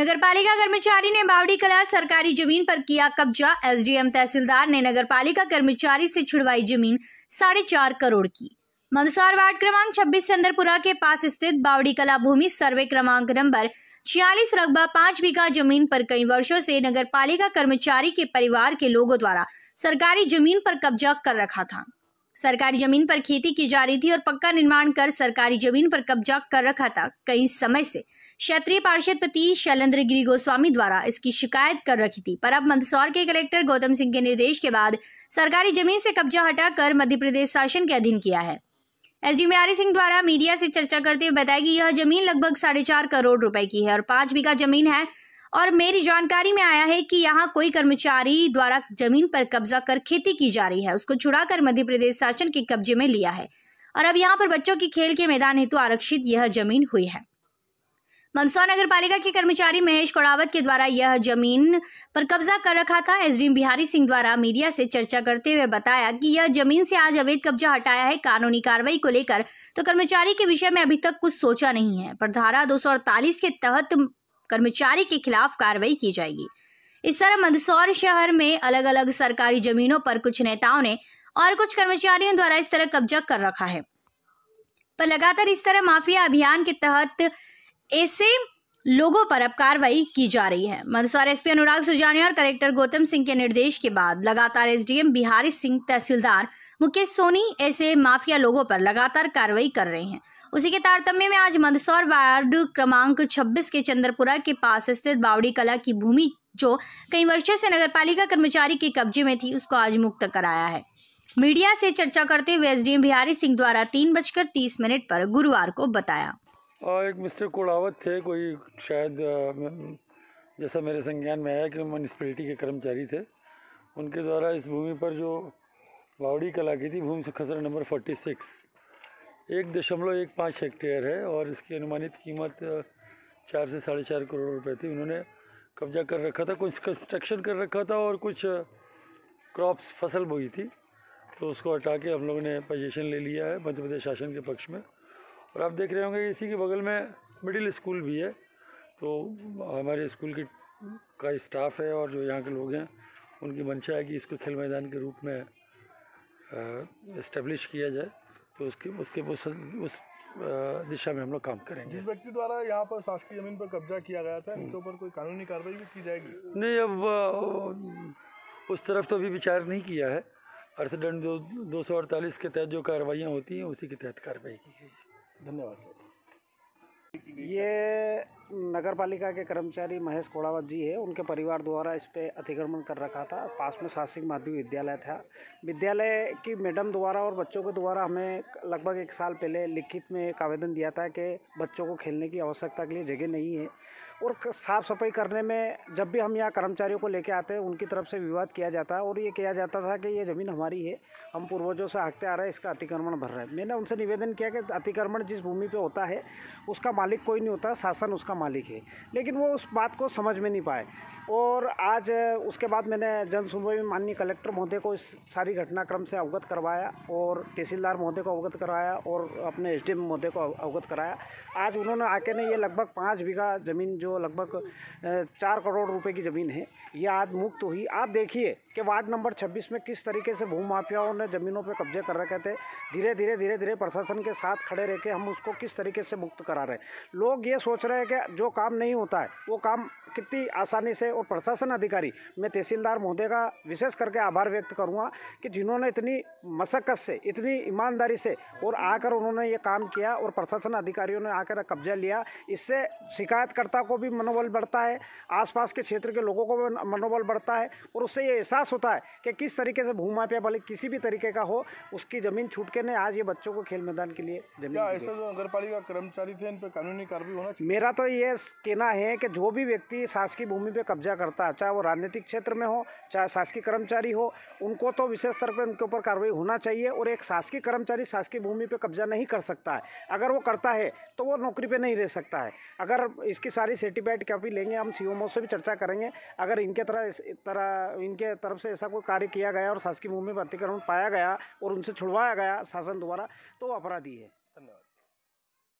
नगर पालिका कर्मचारी ने बावड़ी कला सरकारी जमीन पर किया कब्जा एसडीएम तहसीलदार ने नगर पालिका कर्मचारी से छुड़वाई जमीन साढ़े चार करोड़ की मंदसार वार्ड क्रमांक 26 चंद्रपुरा के पास स्थित बावड़ी कला भूमि सर्वे क्रमांक नंबर छियालीस रकबा पांच बीघा जमीन पर कई वर्षो से नगर पालिका कर्मचारी के परिवार के लोगों द्वारा सरकारी जमीन पर कब्जा कर रखा था सरकारी जमीन पर खेती की जा रही थी और पक्का निर्माण कर सरकारी जमीन पर कब्जा कर रखा था कई समय से क्षेत्रीय पार्षद पति शैलेंद्र गिरी गोस्वामी द्वारा इसकी शिकायत कर रखी थी पर अब मंदसौर के कलेक्टर गौतम सिंह के निर्देश के बाद सरकारी जमीन से कब्जा हटाकर मध्य प्रदेश शासन के अधीन किया है एस डी म्यारी सिंह द्वारा मीडिया से चर्चा करते हुए बताया कि यह जमीन लगभग साढ़े चार करोड़ रुपए की है और पांच बीघा जमीन है और मेरी जानकारी में आया है कि यहाँ कोई कर्मचारी द्वारा जमीन पर कब्जा कर खेती की जा रही है उसको छुड़ाकर मध्य प्रदेश शासन के कब्जे में लिया है और अब यहाँ पर बच्चों की खेल के मैदान हेतु आरक्षित यह जमीन हुई है मंदसौर नगर पालिका के कर्मचारी महेश कोड़ावत के द्वारा यह जमीन पर कब्जा कर रखा था एसडीएम बिहारी सिंह द्वारा मीडिया से चर्चा करते हुए बताया कि यह जमीन से आज अवैध कब्जा हटाया है कानूनी कार्रवाई को लेकर तो कर्मचारी के विषय में अभी तक कुछ सोचा नहीं है पर धारा दो के तहत कर्मचारी के खिलाफ कार्रवाई की जाएगी इस तरह मंदसौर शहर में अलग अलग सरकारी जमीनों पर कुछ नेताओं ने और कुछ कर्मचारियों द्वारा इस तरह कब्जा कर रखा है पर लगातार इस तरह माफिया अभियान के तहत ऐसे लोगों पर अब कार्रवाई की जा रही है मंदसौर एसपी अनुराग सुजानिया और कलेक्टर गौतम सिंह के निर्देश के बाद लगातार एसडीएम बिहारी सिंह तहसीलदार मुकेश सोनी ऐसे माफिया लोगों पर लगातार कार्रवाई कर रहे हैं उसी के तारतम्य में आज मंदसौर वार्ड क्रमांक 26 के चंद्रपुरा के पास स्थित बावड़ी कला की भूमि जो कई वर्षों से नगर कर्मचारी के कब्जे में थी उसको आज मुक्त कराया है मीडिया से चर्चा करते हुए एसडीएम बिहारी सिंह द्वारा तीन बजकर तीस मिनट पर गुरुवार को बताया और एक मिस्टर कोड़ावत थे कोई शायद जैसा मेरे संज्ञान में आया कि म्यूनसिपलिटी के कर्मचारी थे उनके द्वारा इस भूमि पर जो वावड़ी कला की थी भूमि से खसरा नंबर फोर्टी सिक्स एक दशमलव एक पाँच हेक्टेयर है और इसकी अनुमानित कीमत चार से साढ़े चार करोड़ रुपए थी उन्होंने कब्जा कर रखा था कुछ कंस्ट्रक्शन कर रखा था और कुछ क्रॉप्स फसल बोई थी तो उसको हटा के हम लोगों ने पोजीशन ले लिया है मध्य प्रदेश शासन के पक्ष में और आप देख रहे होंगे इसी के बगल में मिडिल स्कूल भी है तो हमारे स्कूल की का स्टाफ है और जो यहाँ के लोग हैं उनकी मंशा है कि इसको खेल मैदान के रूप में इस्टेब्लिश किया जाए तो उसके उसके उस, उस दिशा में हम लोग काम करेंगे जिस व्यक्ति द्वारा यहाँ पर शासकीय जमीन पर कब्जा किया गया था उनके ऊपर कोई कानूनी कार्रवाई भी की जाएगी नहीं अब उस तरफ तो अभी विचार नहीं किया है अर्थदंड दो दो के तहत जो कार्रवाइयाँ होती हैं उसी के तहत कार्रवाई की गई है धन्यवाद सर ये नगर पालिका के कर्मचारी महेश कोड़ावत जी है उनके परिवार द्वारा इस पर अतिक्रमण कर रखा था पास में शासकीय माध्यमिक विद्यालय था विद्यालय की मैडम द्वारा और बच्चों के द्वारा हमें लगभग एक साल पहले लिखित में एक आवेदन दिया था कि बच्चों को खेलने की आवश्यकता के लिए जगह नहीं है और साफ़ सफाई करने में जब भी हम यहाँ कर्मचारियों को लेके आते हैं उनकी तरफ से विवाद किया जाता है और ये किया जाता था कि ये ज़मीन हमारी है हम पूर्वजों से आगते आ रहे हैं इसका अतिक्रमण भर रहे हैं मैंने उनसे निवेदन किया कि अतिक्रमण जिस भूमि पर होता है उसका मालिक कोई नहीं होता शासन उसका मालिक है लेकिन वो उस बात को समझ में नहीं पाए और आज उसके बाद मैंने जन सुनवाई में माननीय कलेक्टर महोदय को इस सारी घटनाक्रम से अवगत करवाया और तहसीलदार महोदय को अवगत करवाया और अपने एस डी महोदय को अवगत कराया आज उन्होंने आके ने ये लगभग पाँच बीघा ज़मीन जो लगभग चार करोड़ रुपए की ज़मीन है ये आज मुक्त हुई आप देखिए कि वार्ड नंबर 26 में किस तरीके से भूमाफियाओं ने ज़मीनों पर कब्जे कर रखे थे धीरे धीरे धीरे धीरे प्रशासन के साथ खड़े रह के हम उसको किस तरीके से मुक्त करा रहे हैं लोग ये सोच रहे हैं कि जो काम नहीं होता है वो काम कितनी आसानी से और प्रशासन अधिकारी मैं तहसीलदार महोदय का विशेष करके आभार व्यक्त करूँगा कि जिन्होंने इतनी मशक्क़त से इतनी ईमानदारी से और आकर उन्होंने ये काम किया और प्रशासन अधिकारियों ने आकर कब्जा लिया इससे शिकायतकर्ता को भी मनोबल बढ़ता है आसपास के क्षेत्र के लोगों को भी मनोबल बढ़ता है और उससे ये एहसास होता है कि किस तरीके से भूमाफिया भले किसी भी तरीके का हो उसकी ज़मीन छूट के नहीं आज ये बच्चों को खेल मैदान के लिए जमीन नगर कर्मचारी थे इन पर कानूनी कार्रवाई होना चाहिए मेरा तो ये कहना है कि जो भी व्यक्ति शासकीय भूमि पर कब्जा करता है चाहे वो राजनीतिक क्षेत्र में हो चाहे शासकीय कर्मचारी हो उनको तो विशेष तौर पर उनके ऊपर कार्रवाई होना चाहिए और एक शासकीय कर्मचारी शासकीय भूमि पर कब्जा नहीं कर सकता है अगर वो करता है तो वो नौकरी पे नहीं रह सकता है अगर इसकी सारी सेटी बैट काफ़ी लेंगे हम सी से भी चर्चा करेंगे अगर इनके तरह तरह इनके तरफ से ऐसा कोई कार्य किया गया और शासकीय भूमि में अतिक्रमण पाया गया और उनसे छुड़वाया गया शासन द्वारा तो वो अपराधी है